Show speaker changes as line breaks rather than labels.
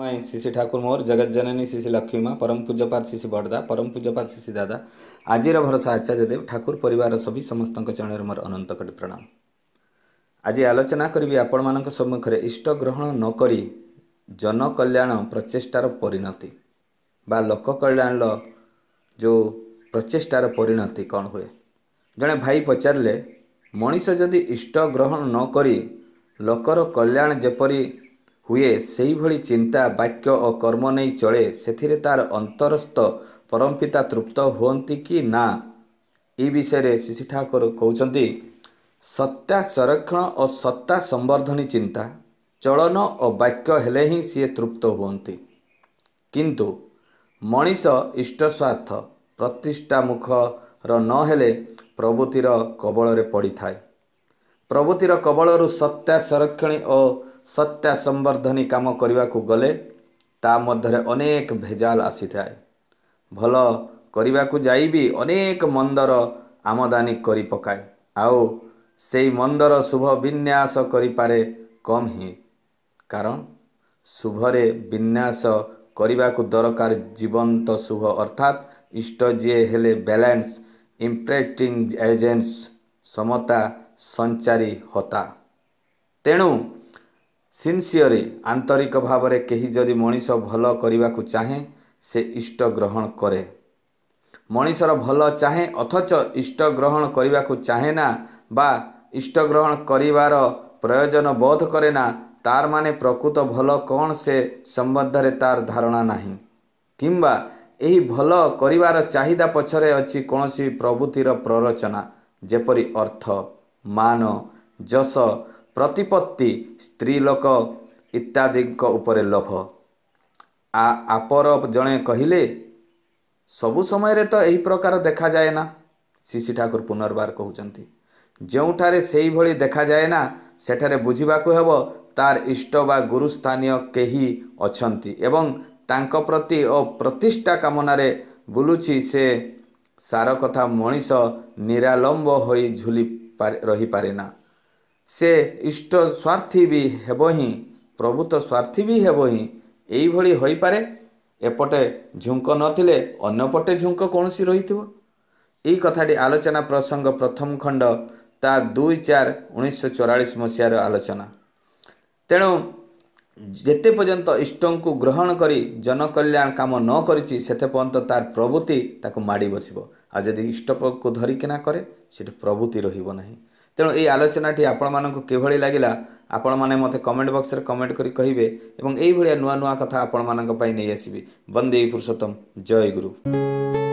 ମାଇ ଶିଶି ଠାକୁର ମୋର ଜଗତ ଜନନୀ ଶିଶି ଲକ୍ଷ୍ମୀ ମା ପରମ ପୂଜ୍ୟପାତ ଶିଶି ବଡ଼ଦା ପରମ ପୂଜ୍ୟପାତ ଶିଶି ଦାଦା ଆଜିର ଭରସା ଆଚାର୍ଯ୍ୟଦେବ ଠାକୁର ପରିବାର ସଭି ସମସ୍ତଙ୍କ ଚରଣରେ ମୋର ଅନନ୍ତକଟି ପ୍ରଣାମ ଆଜି ଆଲୋଚନା କରିବି ଆପଣମାନଙ୍କ ସମ୍ମୁଖରେ ଇଷ୍ଟ ଗ୍ରହଣ ନ କରି ଜନକଲ୍ୟାଣ ପ୍ରଚେଷ୍ଟାର ପରିଣତି ବା ଲୋକ କଲ୍ୟାଣର ଯେଉଁ ପ୍ରଚେଷ୍ଟାର ପରିଣତି କ'ଣ ହୁଏ ଜଣେ ଭାଇ ପଚାରିଲେ ମଣିଷ ଯଦି ଇଷ୍ଟ ଗ୍ରହଣ ନ କରି ଲୋକର କଲ୍ୟାଣ ଯେପରି ହୁଏ ସେହିଭଳି ଚିନ୍ତା ବାକ୍ୟ ଓ କର୍ମ ନେଇ ଚଳେ ସେଥିରେ ତାର ଅନ୍ତରସ୍ଥ ପରମ୍ପିତା ତୃପ୍ତ ହୁଅନ୍ତି କି ନା ଏ ବିଷୟରେ ଶିଶୁ ଠାକୁର କହୁଛନ୍ତି ସତ୍ତା ସଂରକ୍ଷଣ ଓ ସତ୍ତା ସମ୍ବର୍ଦ୍ଧନୀ ଚିନ୍ତା ଚଳନ ଓ ବାକ୍ୟ ହେଲେ ହିଁ ସିଏ ତୃପ୍ତ ହୁଅନ୍ତି କିନ୍ତୁ ମଣିଷ ଇଷ୍ଟ ସ୍ୱାର୍ଥ ନ ହେଲେ ପ୍ରଭୃତିର କବଳରେ ପଡ଼ିଥାଏ ପ୍ରଭୃତିର କବଳରୁ ସତ୍ୟା ସଂରକ୍ଷଣୀ ଓ ସତ୍ୟା ସମ୍ବର୍ଦ୍ଧନୀ କାମ କରିବାକୁ ଗଲେ ତା ମଧ୍ୟରେ ଅନେକ ଭେଜାଲ ଆସିଥାଏ ଭଲ କରିବାକୁ ଯାଇ ବି ଅନେକ ମନ୍ଦର ଆମଦାନୀ କରିପକାଏ ଆଉ ସେଇ ମନ୍ଦର ଶୁଭ ବିନ୍ୟାସ କରିପାରେ କମ୍ ହିଁ କାରଣ ଶୁଭରେ ବିନ୍ୟାସ କରିବାକୁ ଦରକାର ଜୀବନ୍ତ ଶୁଭ ଅର୍ଥାତ୍ ଇଷ୍ଟ ଯିଏ ହେଲେ ବ୍ୟାଲେନ୍ସ ଇମ୍ପ୍ରେଟିଙ୍ଗ ଏଜେନ୍ସ ସମତା ସଞ୍ଚାରୀ ହତା ତେଣୁ ସିନ୍ସିଅରି ଆନ୍ତରିକ ଭାବରେ କେହି ଯଦି ମଣିଷ ଭଲ କରିବାକୁ ଚାହେଁ ସେ ଇଷ୍ଟ ଗ୍ରହଣ କରେ ମଣିଷର ଭଲ ଚାହେଁ ଅଥଚ ଇଷ୍ଟ ଗ୍ରହଣ କରିବାକୁ ଚାହେଁ ନା ବା ଇଷ୍ଟ ଗ୍ରହଣ କରିବାର ପ୍ରୟୋଜନ ବୋଧ କରେ ନା ତାର ମାନେ ପ୍ରକୃତ ଭଲ କ'ଣ ସେ ସମ୍ବନ୍ଧରେ ତାର ଧାରଣା ନାହିଁ କିମ୍ବା ଏହି ଭଲ କରିବାର ଚାହିଦା ପଛରେ ଅଛି କୌଣସି ପ୍ରଭୃତିର ପ୍ରରଚନା ଯେପରି ଅର୍ଥ ମାନ ଯଶ ପ୍ରତିପତ୍ତି ସ୍ତ୍ରୀ ଲୋକ ଇତ୍ୟାଦିଙ୍କ ଉପରେ ଲୋଭ ଆ ଆପର ଜଣେ କହିଲେ ସବୁ ସମୟରେ ତ ଏହି ପ୍ରକାର ଦେଖାଯାଏ ନା ଶିଶି ଠାକୁର ପୁନର୍ବାର କହୁଛନ୍ତି ଯେଉଁଠାରେ ସେଇଭଳି ଦେଖାଯାଏ ନା ସେଠାରେ ବୁଝିବାକୁ ହେବ ତାର ଇଷ୍ଟ ବା ଗୁରୁ ସ୍ଥାନୀୟ କେହି ଅଛନ୍ତି ଏବଂ ତାଙ୍କ ପ୍ରତି ଓ ପ୍ରତିଷ୍ଠା କାମନାରେ ବୁଲୁଛି ସେ ସାର କଥା ମଣିଷ ନିରାଲମ୍ବ ହୋଇ ଝୁଲି ରହିପାରେ ନା ସେ ଇଷ୍ଟ ସ୍ୱାର୍ଥୀ ବି ହେବ ହିଁ ପ୍ରଭୁ ତ ସ୍ୱାର୍ଥୀ ବି ହେବ ହିଁ ଏଇଭଳି ହୋଇପାରେ ଏପଟେ ଝୁଙ୍କ ନଥିଲେ ଅନ୍ୟପଟେ ଝୁଙ୍କ କୌଣସି ରହିଥିବ ଏଇ କଥାଟି ଆଲୋଚନା ପ୍ରସଙ୍ଗ ପ୍ରଥମ ଖଣ୍ଡ ତା ଦୁଇ ଚାରି ଉଣେଇଶହ ଚଉରାଳିଶ ମସିହାର ଆଲୋଚନା ତେଣୁ ଯେତେ ପର୍ଯ୍ୟନ୍ତ ଇଷ୍ଟଙ୍କୁ ଗ୍ରହଣ କରି ଜନକଲ୍ୟାଣ କାମ ନ କରିଛି ସେତେ ପର୍ଯ୍ୟନ୍ତ ତାର ପ୍ରବୃତ୍ତି ତାକୁ ମାଡ଼ି ବସିବ ଆଉ ଯଦି ଇଷ୍ଟକୁ ଧରିକିନା କରେ ସେଠି ପ୍ରବୃତ୍ତି ରହିବ ନାହିଁ ତେଣୁ ଏଇ ଆଲୋଚନାଟି ଆପଣମାନଙ୍କୁ କିଭଳି ଲାଗିଲା ଆପଣମାନେ ମୋତେ କମେଣ୍ଟ ବକ୍ସରେ କମେଣ୍ଟ କରି କହିବେ ଏବଂ ଏଇଭଳିଆ ନୂଆ ନୂଆ କଥା ଆପଣମାନଙ୍କ ପାଇଁ ନେଇ ଆସିବି ବନ୍ଦେ ପୁରୁଷୋତ୍ତମ ଜୟ ଗୁରୁ